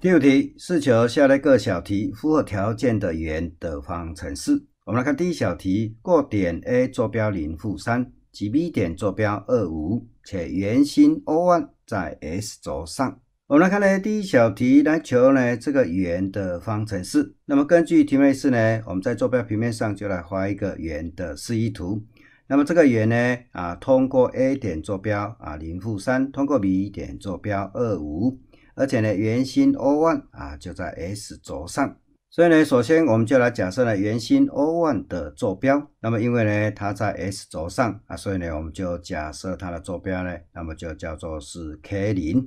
第五题是求下列各小题符合条件的圆的方程式。我们来看第一小题，过点 A 坐标零负三及 B 点坐标二五，且圆心 O 在 S 轴上。我们来看呢第一小题来求呢这个圆的方程式。那么根据题目类似呢，我们在坐标平面上就来画一个圆的示意图。那么这个圆呢啊通过 A 点坐标啊零负三，通过 B 点坐标二五。而且呢，圆心 O1 啊就在 S 轴上，所以呢，首先我们就来假设呢圆心 O1 的坐标。那么因为呢它在 S 轴上啊，所以呢我们就假设它的坐标呢，那么就叫做是 k0。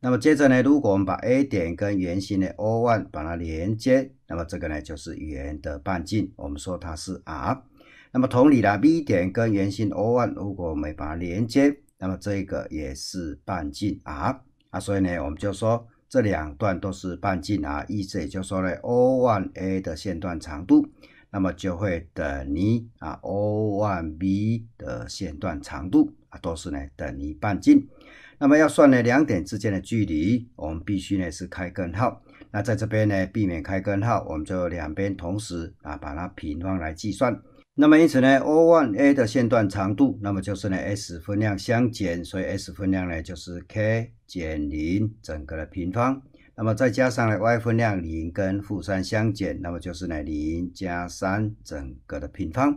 那么接着呢，如果我们把 A 点跟圆心的 O1 把它连接，那么这个呢就是圆的半径，我们说它是 r。那么同理呢，B 点跟圆心 O1 如果我们把它连接，那么这个也是半径 r。啊，所以呢，我们就说这两段都是半径啊，意思也就说呢，O1A 的线段长度，那么就会等于啊 O1B 的线段长度啊，都是呢等于半径。那么要算呢两点之间的距离，我们必须呢是开根号。那在这边呢，避免开根号，我们就两边同时啊把它平方来计算。那么因此呢，O1A 的线段长度，那么就是呢 s 分量相减，所以 s 分量呢就是 k 减零整个的平方，那么再加上呢 y 分量零跟负三相减，那么就是呢零加三整个的平方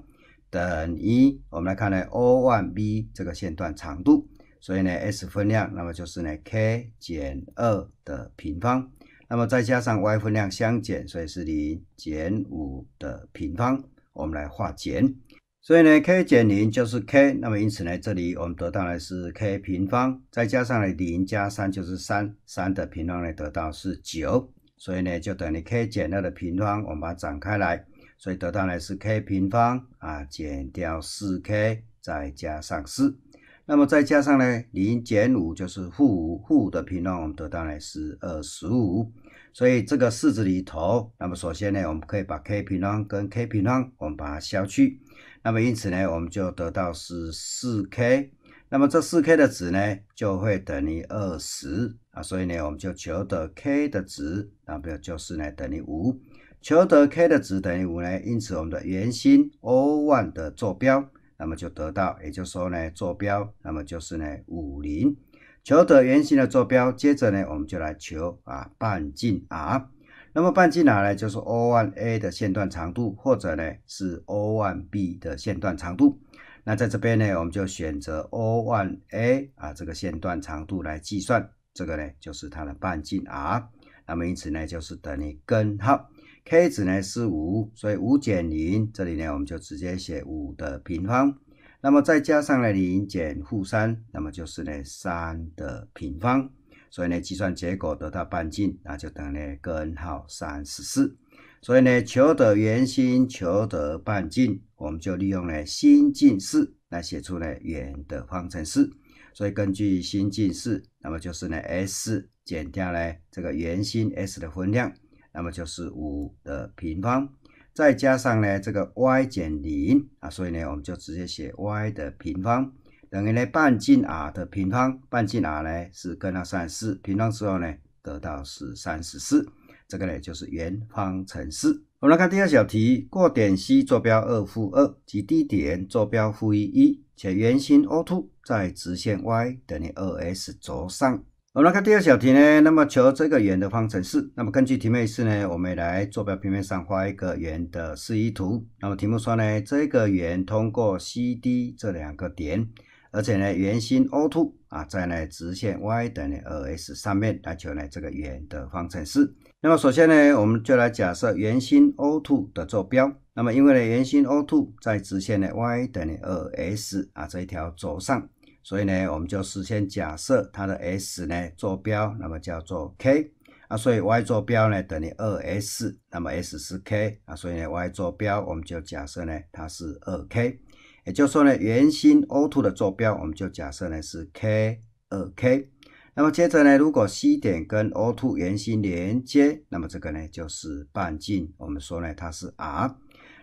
等于。我们来看呢 O1B 这个线段长度，所以呢 s 分量那么就是呢 k 减二的平方，那么再加上 y 分量相减，所以是零减五的平方。我们来化简，所以呢，k 减0就是 k，那么因此呢，这里我们得到的是 k 平方，再加上呢0加3就是3，3的平方呢得到是9，所以呢就等于 k 减2的平方，我们把它展开来，所以得到呢是 k 平方啊减掉 4k 再加上4，那么再加上呢0减5就是负5，负5的平方我们得到呢是25。所以这个式子里头，那么首先呢，我们可以把 k 平方跟 k 平方，我们把它消去。那么因此呢，我们就得到是四 k。那么这四 k 的值呢，就会等于二十啊。所以呢，我们就求得 k 的值，那么就是呢等于五。求得 k 的值等于五呢，因此我们的圆心 O1 的坐标，那么就得到，也就是说呢，坐标那么就是呢五零。求得圆形的坐标，接着呢，我们就来求啊半径 r。那么半径 r 呢，就是 O1A 的线段长度，或者呢是 O1B 的线段长度。那在这边呢，我们就选择 O1A 啊这个线段长度来计算，这个呢就是它的半径 r。那么因此呢就是等于根号 k 值呢是五，所以五减零，这里呢我们就直接写五的平方。那么再加上呢零减负三，那么就是呢三的平方，所以呢计算结果得到半径，那就等于根号三十四。所以呢求得圆心，求得半径，我们就利用呢新近式来写出呢圆的方程式。所以根据新近式，那么就是呢 S 减掉呢这个圆心 S 的分量，那么就是五的平方。再加上呢，这个 y 减零啊，所以呢，我们就直接写 y 的平方等于呢半径 r 的平方，半径 r 呢是根号三十四，平方之后呢得到是三十四，这个呢就是圆方程式。我们来看第二小题，过点 C 坐标二负二及 D 点坐标负一一，且圆心 O 在直线 y 等于二 s 轴上。我们来看第二小题呢，那么求这个圆的方程式。那么根据题目意思呢，我们来坐标平面上画一个圆的示意图。那么题目说呢，这个圆通过 C、D 这两个点，而且呢圆心 O2 啊在呢直线 y 等于 2s 上面，来求呢这个圆的方程式。那么首先呢，我们就来假设圆心 O2 的坐标。那么因为呢圆心 O2 在直线的 y 等于 2s 啊这一条轴上。所以呢，我们就事先假设它的 S 呢坐标，那么叫做 K 啊，所以 Y 坐标呢等于二 S，那么 S 是 K 啊，所以呢 Y 坐标我们就假设呢它是二 K，也就是说呢圆心 O two 的坐标我们就假设呢是 K 二 K，那么接着呢如果 C 点跟 O two 圆心连接，那么这个呢就是半径，我们说呢它是 R，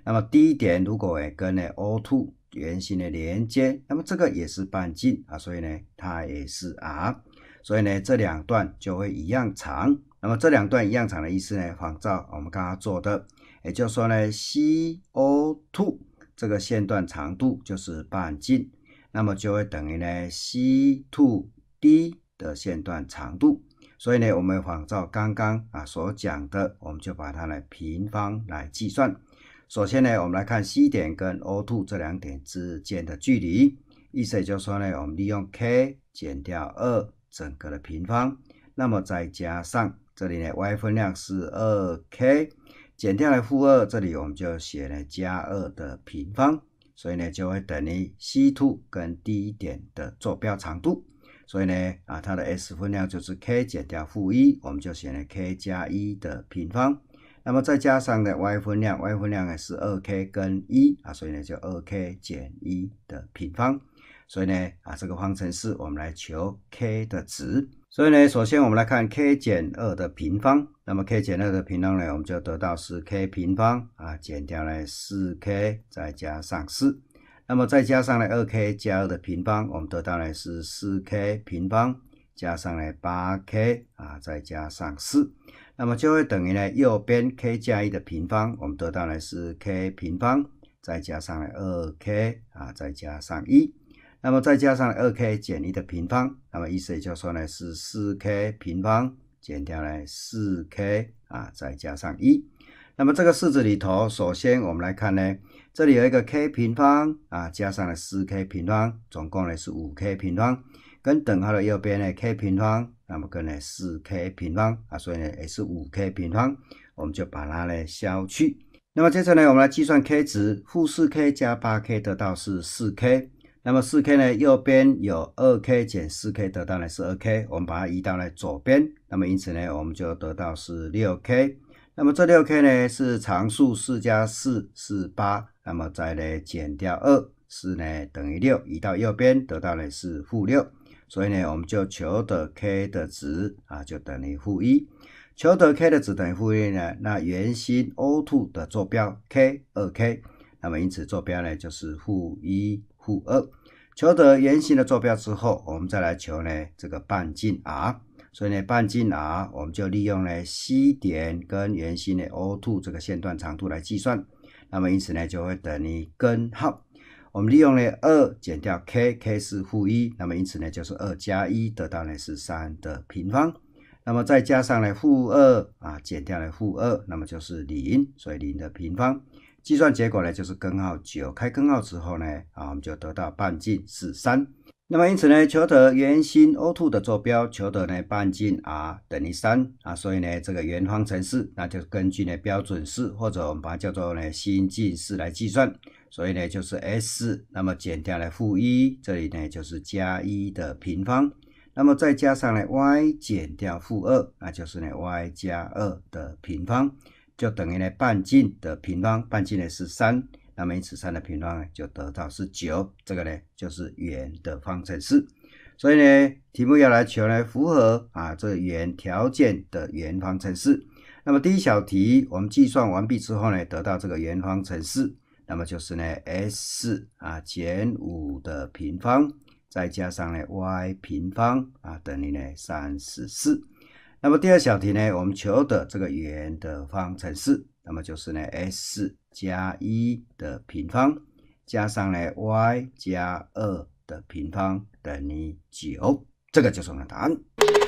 那么 D 点如果也跟呢 O two 圆心的连接，那么这个也是半径啊，所以呢，它也是 R，所以呢，这两段就会一样长。那么这两段一样长的意思呢，仿照我们刚刚做的，也就是说呢，CO2 这个线段长度就是半径，那么就会等于呢，C2D 的线段长度。所以呢，我们仿照刚刚啊所讲的，我们就把它呢平方来计算。首先呢，我们来看 C 点跟 O two 这两点之间的距离，意思也就是说呢，我们利用 k 减掉二整个的平方，那么再加上这里呢 y 分量是二 k 减掉了负二，这里我们就写了加二的平方，所以呢就会等于 C two 跟 D 点的坐标长度，所以呢啊它的 s 分量就是 k 减掉负一，我们就写了 k 加一的平方。那么再加上呢 y 分量，y 分量呢是二 k 跟一啊，所以呢就二 k 减一的平方，所以呢啊这个方程式我们来求 k 的值，所以呢首先我们来看 k 减二的平方，那么 k 减二的平方呢我们就得到是 k 平方啊减掉呢四 k 再加上四，那么再加上呢二 k 加二的平方，我们得到呢是四 k 平方。加上来八 k 啊，再加上四，那么就会等于呢右边 k 加一的平方，我们得到呢是 k 平方再加上了二 k 啊，再加上一，那么再加上二 k 减一的平方，那么意思也就说呢是四 k 平方减掉了四 k 啊，再加上一。那么这个式子里头，首先我们来看呢，这里有一个 k 平方啊，加上了四 k 平方，总共呢是五 k 平方。跟等号的右边呢，k 平方，那么跟呢四 k 平方啊，所以呢也是五 k 平方，我们就把它呢消去。那么接着呢，我们来计算 k 值，负四 k 加八 k 得到是四 k。那么四 k 呢，右边有二 k 减四 k 得到呢是二 k，我们把它移到呢左边，那么因此呢，我们就得到是六 k。那么这六 k 呢是常数四加四是八，那么再来减掉二四呢等于六，移到右边得到呢是负六。所以呢，我们就求得 k 的值啊，就等于负一。求得 k 的值等于负一呢，那圆心 O2 的坐标 k, 2k。那么因此坐标呢就是负一，负二。求得圆心的坐标之后，我们再来求呢这个半径 r。所以呢半径 r 我们就利用呢 C 点跟圆心的 O2 这个线段长度来计算。那么因此呢就会等于根号。我们利用呢二减掉 k，k 是负一，那么因此呢就是二加一，得到呢是三的平方，那么再加上呢负二啊减掉了负二，那么就是零，所以零的平方，计算结果呢就是根号九，开根号之后呢啊我们就得到半径是三。那么因此呢，求得圆心 O2 的坐标，求得呢半径 r 等于三啊，所以呢这个圆方程式，那就根据呢标准式或者我们把它叫做呢新近式来计算，所以呢就是 s，那么减掉了负一，这里呢就是加一的平方，那么再加上呢 y 减掉负二，那就是呢 y 加二的平方，就等于呢半径的平方，半径呢是三。那么一尺三的平方就得到是九，这个呢就是圆的方程式。所以呢，题目要来求呢符合啊这个圆条件的圆方程式。那么第一小题我们计算完毕之后呢，得到这个圆方程式，那么就是呢 s 啊减五的平方再加上呢 y 平方啊等于呢三十四。那么第二小题呢，我们求的这个圆的方程式。那么就是呢 s 加一的平方加上呢，y 加二的平方等于九，这个就是我们的答案。